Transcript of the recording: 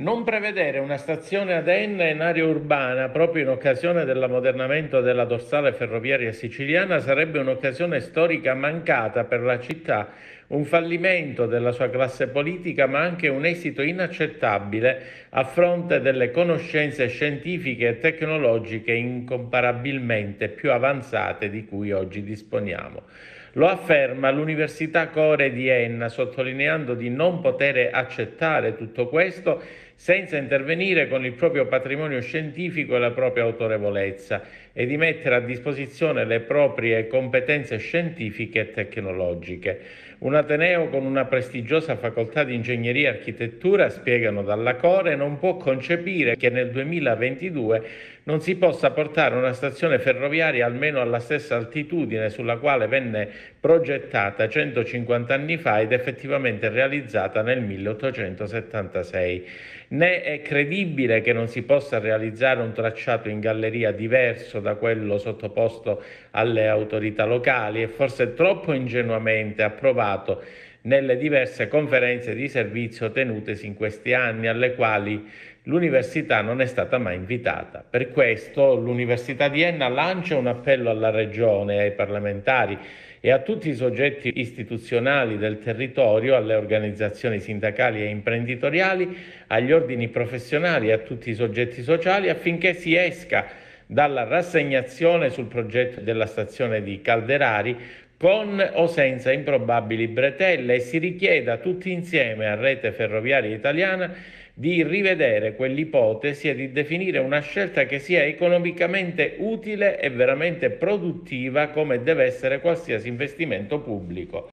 Non prevedere una stazione ad Enna in area urbana proprio in occasione dell'ammodernamento della dorsale ferroviaria siciliana sarebbe un'occasione storica mancata per la città, un fallimento della sua classe politica ma anche un esito inaccettabile a fronte delle conoscenze scientifiche e tecnologiche incomparabilmente più avanzate di cui oggi disponiamo. Lo afferma l'Università Core di Enna, sottolineando di non poter accettare tutto questo senza intervenire con il proprio patrimonio scientifico e la propria autorevolezza e di mettere a disposizione le proprie competenze scientifiche e tecnologiche. Un Ateneo con una prestigiosa facoltà di ingegneria e architettura, spiegano dalla Core, non può concepire che nel 2022 non si possa portare una stazione ferroviaria almeno alla stessa altitudine sulla quale venne progettata 150 anni fa ed effettivamente realizzata nel 1876. Né è credibile che non si possa realizzare un tracciato in galleria diverso da quello sottoposto alle autorità locali e forse troppo ingenuamente approvato nelle diverse conferenze di servizio tenutesi in questi anni, alle quali l'università non è stata mai invitata. Per questo l'Università di Enna lancia un appello alla Regione, ai parlamentari e a tutti i soggetti istituzionali del territorio, alle organizzazioni sindacali e imprenditoriali, agli ordini professionali e a tutti i soggetti sociali affinché si esca dalla rassegnazione sul progetto della stazione di Calderari con o senza improbabili bretelle e si richieda tutti insieme a Rete Ferroviaria Italiana di rivedere quell'ipotesi e di definire una scelta che sia economicamente utile e veramente produttiva come deve essere qualsiasi investimento pubblico.